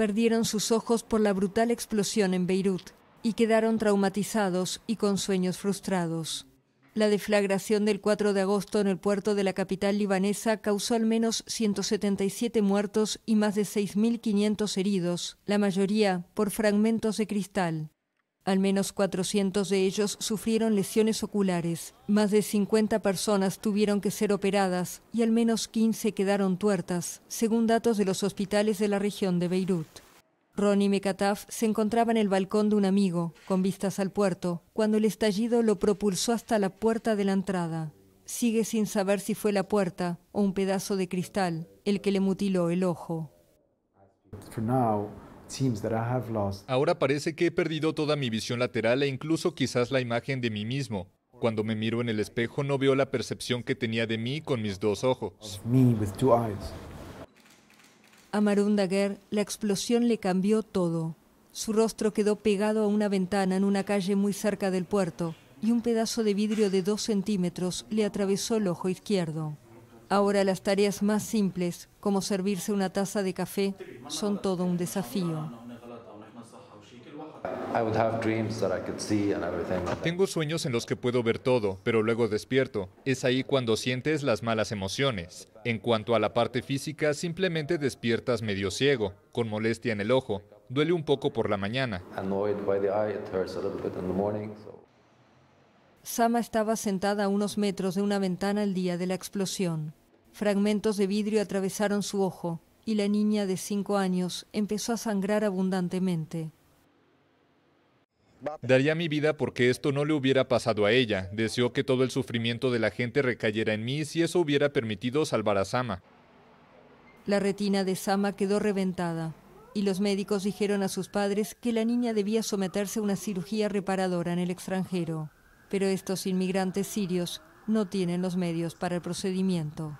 perdieron sus ojos por la brutal explosión en Beirut y quedaron traumatizados y con sueños frustrados. La deflagración del 4 de agosto en el puerto de la capital libanesa causó al menos 177 muertos y más de 6.500 heridos, la mayoría por fragmentos de cristal. Al menos 400 de ellos sufrieron lesiones oculares, más de 50 personas tuvieron que ser operadas y al menos 15 quedaron tuertas, según datos de los hospitales de la región de Beirut. Ronnie Mekataf se encontraba en el balcón de un amigo, con vistas al puerto, cuando el estallido lo propulsó hasta la puerta de la entrada. Sigue sin saber si fue la puerta o un pedazo de cristal el que le mutiló el ojo. Ahora parece que he perdido toda mi visión lateral e incluso quizás la imagen de mí mismo. Cuando me miro en el espejo no veo la percepción que tenía de mí con mis dos ojos. A Marun la explosión le cambió todo. Su rostro quedó pegado a una ventana en una calle muy cerca del puerto y un pedazo de vidrio de dos centímetros le atravesó el ojo izquierdo. Ahora las tareas más simples, como servirse una taza de café, son todo un desafío. Tengo sueños en los que puedo ver todo, pero luego despierto. Es ahí cuando sientes las malas emociones. En cuanto a la parte física, simplemente despiertas medio ciego, con molestia en el ojo. Duele un poco por la mañana. Sama estaba sentada a unos metros de una ventana el día de la explosión. Fragmentos de vidrio atravesaron su ojo y la niña de cinco años empezó a sangrar abundantemente. Daría mi vida porque esto no le hubiera pasado a ella. Deseó que todo el sufrimiento de la gente recayera en mí si eso hubiera permitido salvar a Sama. La retina de Sama quedó reventada y los médicos dijeron a sus padres que la niña debía someterse a una cirugía reparadora en el extranjero. Pero estos inmigrantes sirios no tienen los medios para el procedimiento.